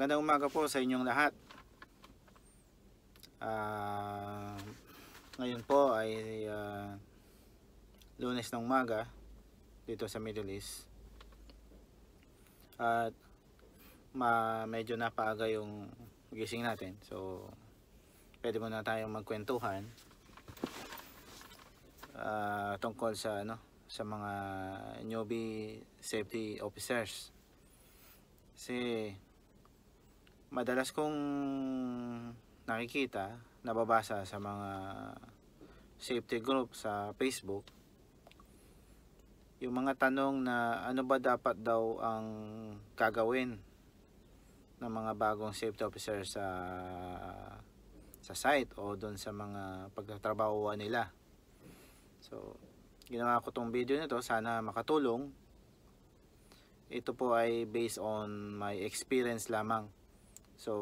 Magandang umaga po sa inyong lahat. Uh, ngayon po ay uh, lunes ng umaga dito sa Middle East. At ma medyo napaaga yung gising natin. So, pwede muna tayong magkwentuhan uh, tungkol sa ano sa mga newbie safety officers. Kasi madalas kong nakikita, nababasa sa mga safety group sa Facebook, yung mga tanong na ano ba dapat daw ang kagawin ng mga bagong safety officer sa sa site o doon sa mga pagtatrabahuan nila. So, ginawa ko tong video nito sana makatulong. Ito po ay based on my experience lamang. So,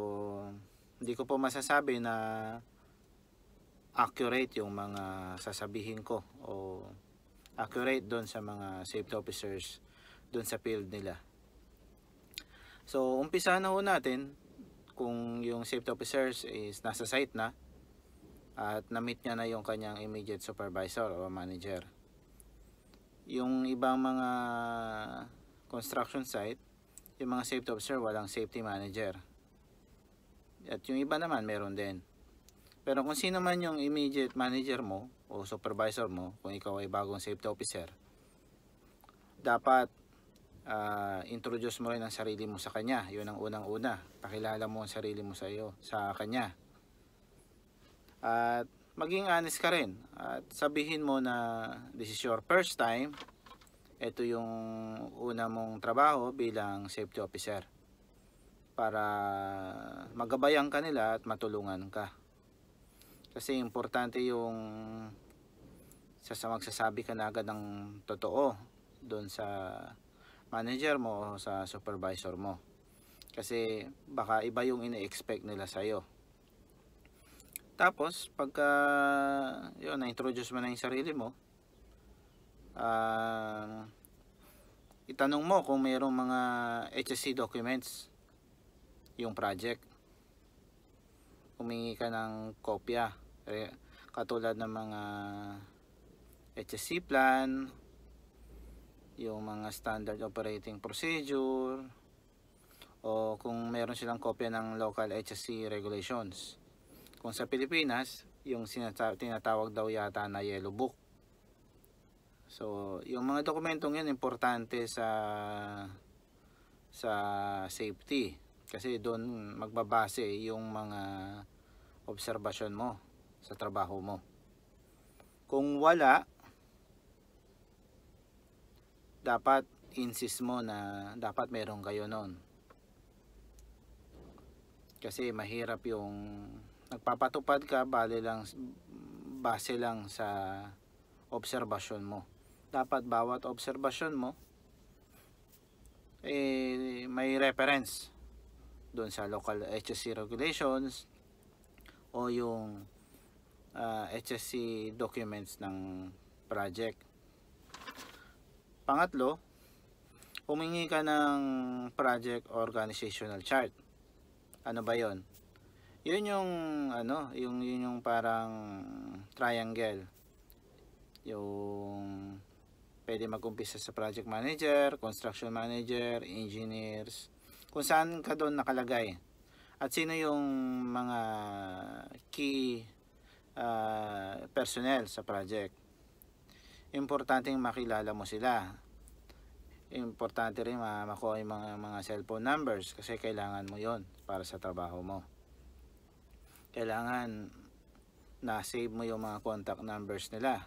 hindi ko po masasabi na accurate yung mga sasabihin ko o accurate doon sa mga safety officers doon sa field nila. So, umpisa na ho natin kung yung safety officers is nasa site na at na-meet niya na yung kanyang immediate supervisor o manager. Yung ibang mga construction site, yung mga safety officer walang safety manager. At yung iba naman meron din. Pero kung sino man yung immediate manager mo o supervisor mo, kung ikaw ay bagong safety officer, dapat uh, introduce mo rin ang sarili mo sa kanya. Yun ang unang-una. Pakilala mo ang sarili mo sa iyo, sa kanya. At maging honest ka rin. At sabihin mo na this is your first time. Ito yung una mong trabaho bilang safety officer para magabayan ka nila at matulungan ka. Kasi importante yung sa magsasabi ka na agad ng totoo doon sa manager mo o sa supervisor mo. Kasi baka iba yung ina-expect nila sa'yo. Tapos, pagka yun, na-introduce mo na yung sarili mo, uh, itanong mo kung mayroong mga HSC documents yung project humingi ka ng kopya eh, katulad ng mga HSC plan yung mga standard operating procedure o kung meron silang kopya ng local HSC regulations kung sa Pilipinas yung tinatawag daw yata na yellow book so yung mga dokumentong yan importante sa sa safety kasi doon magbabase yung mga obserbasyon mo sa trabaho mo. Kung wala, dapat insist mo na dapat meron kayo noon. Kasi mahirap yung nagpapatupad ka bale lang base lang sa obserbasyon mo. Dapat bawat obserbasyon mo eh may reference doon sa local HSC regulations o yung uh, ah, HSC documents ng project. Pangatlo, humingi ka ng project organizational chart. Ano ba 'yon? 'Yun yung ano, yung yun yung parang triangle. Yung pwede mag-umpisa sa project manager, construction manager, engineers, kung saan ka doon nakalagay at sino yung mga key uh, personnel sa project. Importanteng makilala mo sila. Importante rin makuha yung mga, mga cellphone numbers kasi kailangan mo yon para sa trabaho mo. Kailangan na-save mo yung mga contact numbers nila.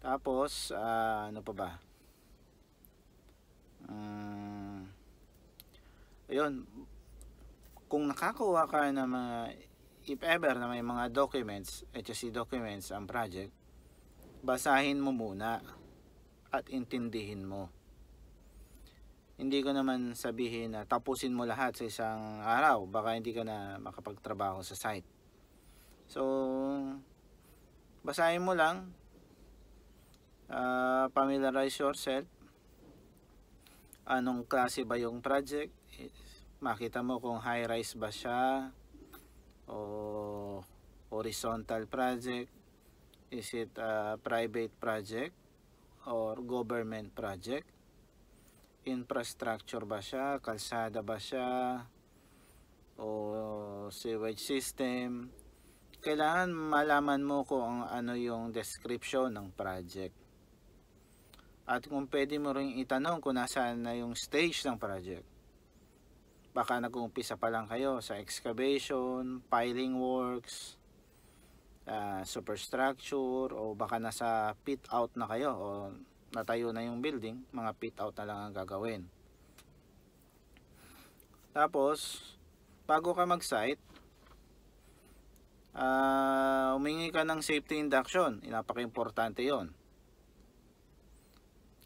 Tapos, uh, ano pa ba? Um, Ayun, kung nakakuha ka ng mga, if ever na may mga documents, HSC documents ang project, basahin mo muna at intindihin mo. Hindi ko naman sabihin na tapusin mo lahat sa isang araw, baka hindi ka na makapagtrabaho sa site. So, basahin mo lang, uh, familiarize yourself, anong klase ba yung project makita mo kung high rise ba siya o horizontal project is it a private project or government project infrastructure ba siya kalsada ba siya o sewage system kailangan malaman mo kung ano yung description ng project at kung pwede mo rin itanong kung nasaan na yung stage ng project. Baka nag-uumpisa pa lang kayo sa excavation, piling works, uh, superstructure, o baka nasa pit out na kayo o natayo na yung building, mga pit out na lang ang gagawin. Tapos, bago ka mag-site, uh, ah, umingi ka ng safety induction. Napaka-importante yon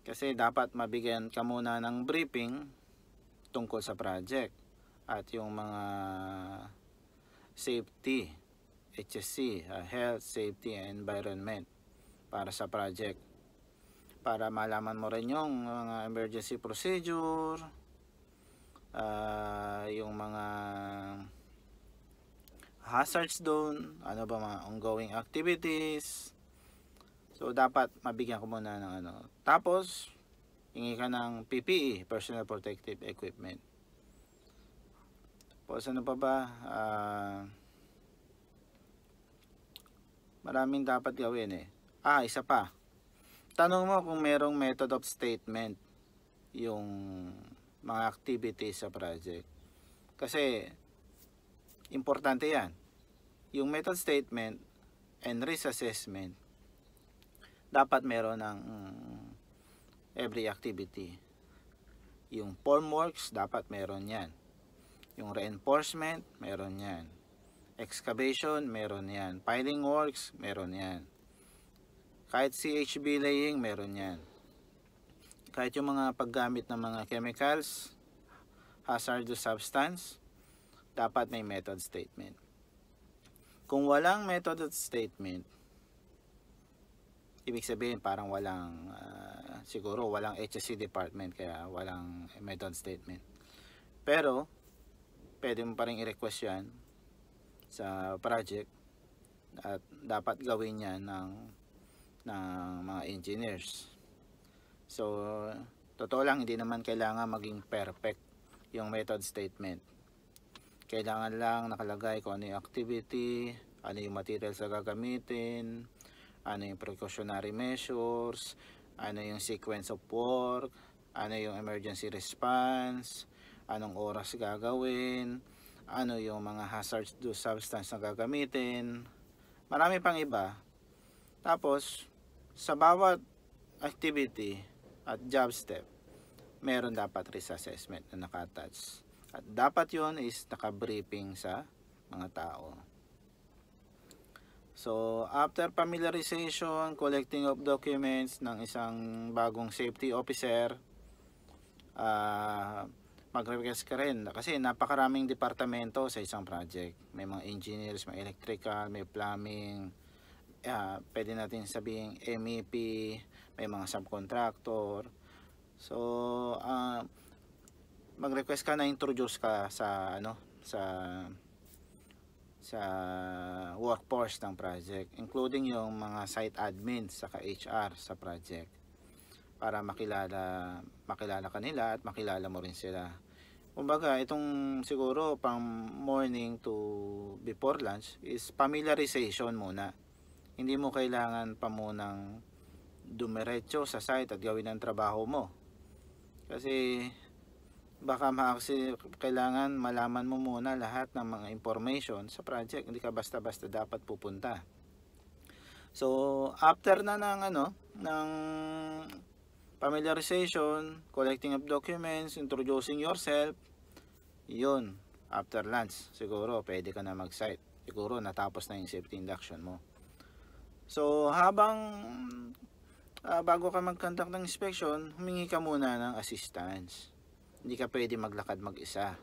kasi dapat mabigyan ka muna ng briefing tungkol sa project at yung mga safety, HSC, uh, health, safety, and environment para sa project. Para malaman mo rin yung mga emergency procedure, uh, yung mga hazards doon, ano ba mga ongoing activities, So, dapat mabigyan ko muna ng ano. Tapos, hingi ka ng PPE, Personal Protective Equipment. Tapos, ano pa ba? Uh, maraming dapat gawin eh. Ah, isa pa. Tanong mo kung merong method of statement yung mga activities sa project. Kasi, importante yan. Yung method statement and risk assessment dapat meron ng um, every activity. Yung formworks, dapat meron yan. Yung reinforcement, meron yan. Excavation, meron yan. Piling works, meron yan. Kahit CHB laying, meron yan. Kahit yung mga paggamit ng mga chemicals, hazardous substance, dapat may method statement. Kung walang method statement, ibig sabihin parang walang uh, siguro walang HSC department kaya walang method statement pero pwede mo pa rin i-request yan sa project at dapat gawin yan ng, ng mga engineers so totoo lang hindi naman kailangan maging perfect yung method statement kailangan lang nakalagay kung ano yung activity ano yung materials na gagamitin ano yung precautionary measures, ano yung sequence of work, ano yung emergency response, anong oras gagawin, ano yung mga hazards do substance na gagamitin. Marami pang iba. Tapos, sa bawat activity at job step, meron dapat risk assessment na nakatouch. At dapat yon is nakabriefing sa mga tao. So, after familiarization, collecting of documents ng isang bagong safety officer, uh, mag-request ka rin. Kasi napakaraming departamento sa isang project. May mga engineers, may electrical, may plumbing, uh, pwede natin sabihin MEP, may mga subcontractor. So, uh, mag-request ka na introduce ka sa ano, sa sa workforce ng project including yung mga site admin saka HR sa project para makilala makilala kanila at makilala mo rin sila kumbaga itong siguro pang morning to before lunch is familiarization muna hindi mo kailangan pa munang dumiretso sa site at gawin ang trabaho mo kasi baka kasi kailangan malaman mo muna lahat ng mga information sa project hindi ka basta-basta dapat pupunta so after na ng ano ng familiarization collecting of documents introducing yourself yun after lunch siguro pwede ka na mag-site siguro natapos na yung safety induction mo so habang uh, bago ka mag-contact ng inspection humingi ka muna ng assistance hindi ka pwede maglakad mag-isa.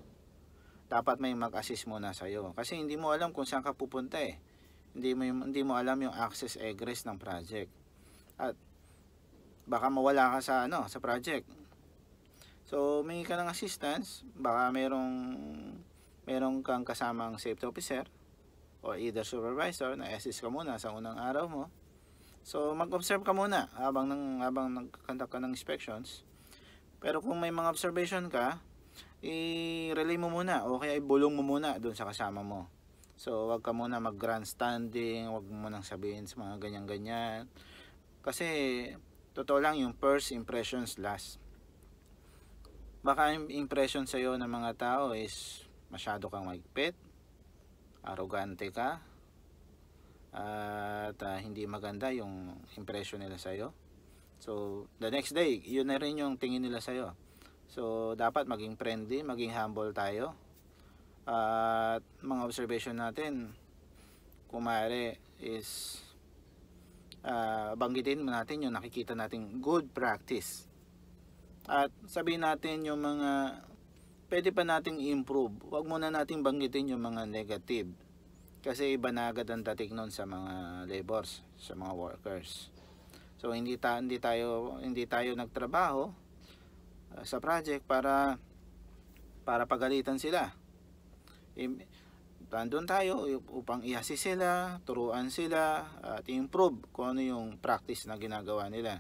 Dapat may mag-assist muna sa'yo. Kasi hindi mo alam kung saan ka pupunta eh. Hindi mo, hindi mo alam yung access egress ng project. At baka mawala ka sa ano sa project. So, may ka ng assistance. Baka merong, merong kang kasamang safety officer or either supervisor na assist ka muna sa unang araw mo. So mag-observe ka muna habang nang habang nagkakandak ka ng inspections. Pero kung may mga observation ka, i-relay mo muna o kaya ibulong mo muna doon sa kasama mo. So, wag ka muna mag-grandstanding, wag mo nang sabihin sa mga ganyan-ganyan. Kasi, totoo lang yung first impressions last. Baka yung impression sa'yo ng mga tao is masyado kang magpit, arogante ka, at uh, hindi maganda yung impression nila sa'yo. So, the next day, yun na rin yung tingin nila sa'yo. So, dapat maging friendly, maging humble tayo. At mga observation natin, kung maaari, is uh, banggitin mo natin yung nakikita nating good practice. At sabihin natin yung mga pwede pa nating improve. Huwag muna nating banggitin yung mga negative. Kasi iba na agad ang dating nun sa mga labors, sa mga workers. So hindi, ta hindi tayo hindi tayo nagtrabaho uh, sa project para para pagalitan sila. I tayo upang iasi sila, turuan sila at improve kung ano yung practice na ginagawa nila.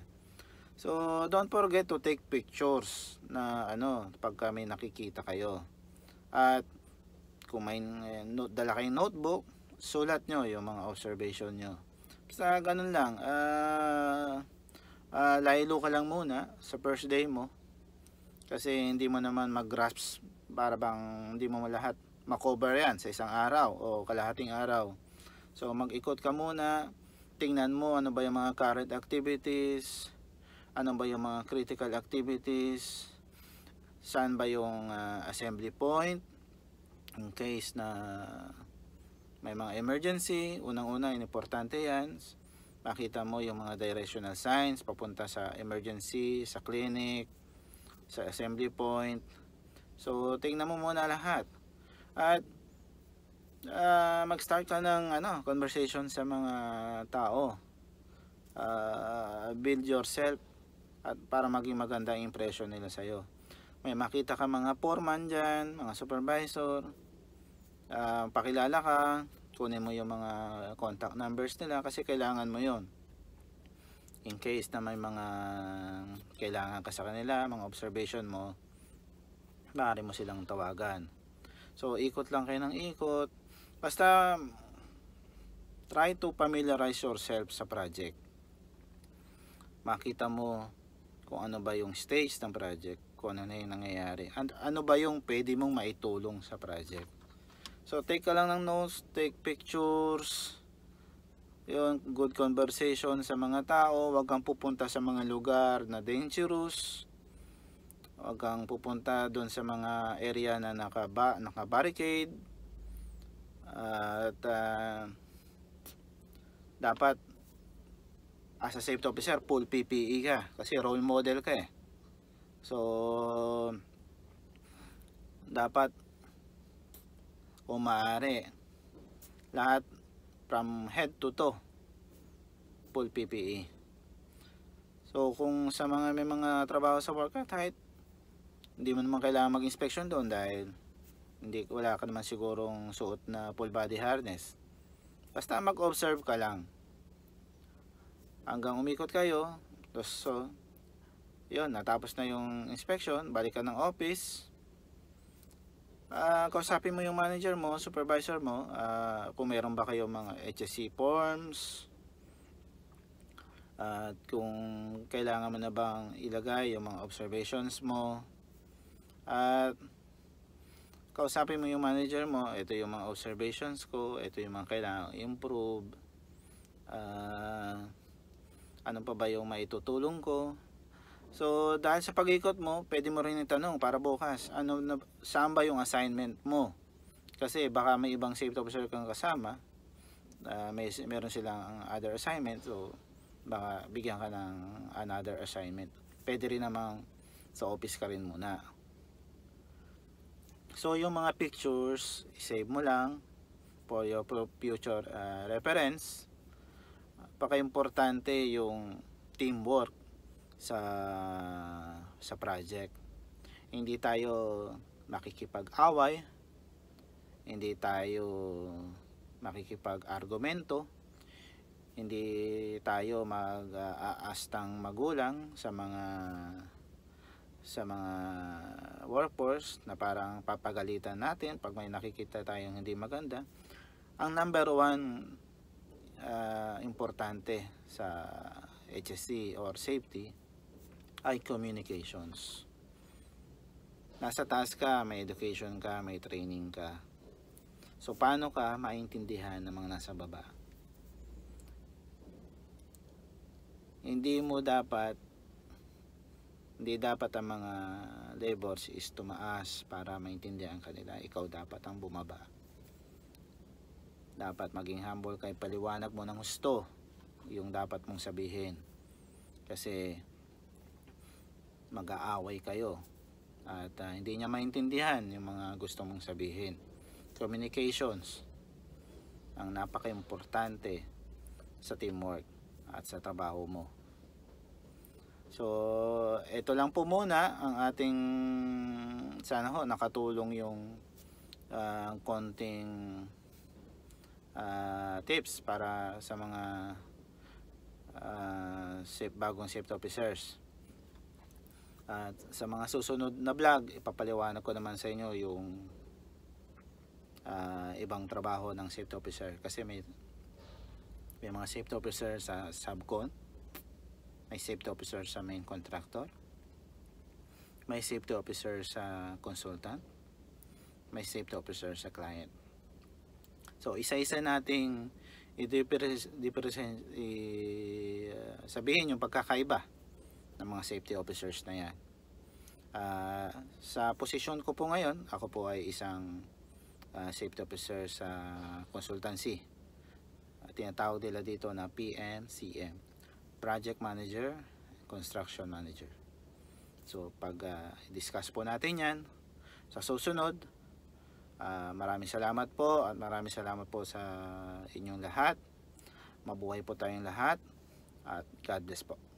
So don't forget to take pictures na ano pag kami nakikita kayo. At kung may eh, note, dala kayong notebook, sulat nyo yung mga observation nyo sa ganun lang uh, ah, uh, ah, lalo ka lang muna sa first day mo kasi hindi mo naman mag grasp para bang hindi mo lahat makover yan sa isang araw o kalahating araw so mag-ikot ka muna tingnan mo ano ba yung mga current activities ano ba yung mga critical activities saan ba yung uh, assembly point in case na may mga emergency, unang-una, importante yan. Makita mo yung mga directional signs papunta sa emergency, sa clinic, sa assembly point. So, tingnan mo muna lahat. At uh, mag-start ka ng ano, conversation sa mga tao. Uh, build yourself at para maging maganda ang impression nila sa'yo. May makita ka mga foreman dyan, mga supervisor, uh, pakilala ka, kunin mo yung mga contact numbers nila kasi kailangan mo yon in case na may mga kailangan ka sa kanila, mga observation mo, maaari mo silang tawagan. So, ikot lang kayo ng ikot. Basta, try to familiarize yourself sa project. Makita mo kung ano ba yung stage ng project, kung ano na yung nangyayari, and ano ba yung pwede mong maitulong sa project. So, take ka lang ng notes, take pictures, 'Yon, good conversation sa mga tao, wag kang pupunta sa mga lugar na dangerous, wag kang pupunta doon sa mga area na nakaba, naka-barricade. at uh, dapat as a safety officer, full PPE ka, kasi role model ka eh. So, dapat o maaari lahat from head to toe full PPE so kung sa mga may mga trabaho sa workout height hindi mo naman kailangan mag inspection doon dahil hindi wala ka naman sigurong suot na full body harness basta mag observe ka lang hanggang umikot kayo so yun natapos na yung inspection balik ka ng office uh, kausapin mo yung manager mo, supervisor mo, uh, kung meron ba kayo mga HSC forms, at uh, kung kailangan mo na bang ilagay yung mga observations mo, at kausapin mo yung manager mo, ito yung mga observations ko, ito yung mga kailangan improve, uh, ah, ano pa ba yung maitutulong ko, So, dahil sa pag-ikot mo, pwede mo rin itanong para bukas, ano na, saan ba yung assignment mo? Kasi baka may ibang safety officer kang kasama, uh, may, meron silang other assignment, so baka bigyan ka ng another assignment. Pwede rin namang sa office ka rin muna. So, yung mga pictures, save mo lang for your future uh, reference. Paka-importante yung teamwork sa sa project. Hindi tayo makikipag-away, hindi tayo makikipag-argumento, hindi tayo mag-aastang magulang sa mga sa mga workforce na parang papagalitan natin pag may nakikita tayong hindi maganda ang number one uh, importante sa HSC or safety ay communications. Nasa task ka, may education ka, may training ka. So, paano ka maintindihan ng mga nasa baba? Hindi mo dapat, hindi dapat ang mga labors is tumaas para maintindihan kanila. Ikaw dapat ang bumaba. Dapat maging humble kay paliwanag mo ng gusto yung dapat mong sabihin. Kasi, mag-aaway kayo at uh, hindi niya maintindihan yung mga gusto mong sabihin communications ang napaka-importante sa teamwork at sa trabaho mo so ito lang po muna ang ating sana ho nakatulong yung uh, konting uh, tips para sa mga uh, safe, bagong safety officers at sa mga susunod na vlog, ipapaliwanag ko naman sa inyo yung uh, ibang trabaho ng safety officer. Kasi may, may mga safety officer sa subcon, may safety officer sa main contractor, may safety officer sa consultant, may safety officer sa client. So isa-isa nating i-differentiate sabihin yung pagkakaiba ng mga safety officers na yan. Uh, sa posisyon ko po ngayon, ako po ay isang uh, safety officer sa consultancy. Uh, tinatawag nila dito na PMCM, Project Manager, Construction Manager. So pag uh, discuss po natin yan, sa susunod, uh, maraming salamat po at maraming salamat po sa inyong lahat. Mabuhay po tayong lahat at God bless po.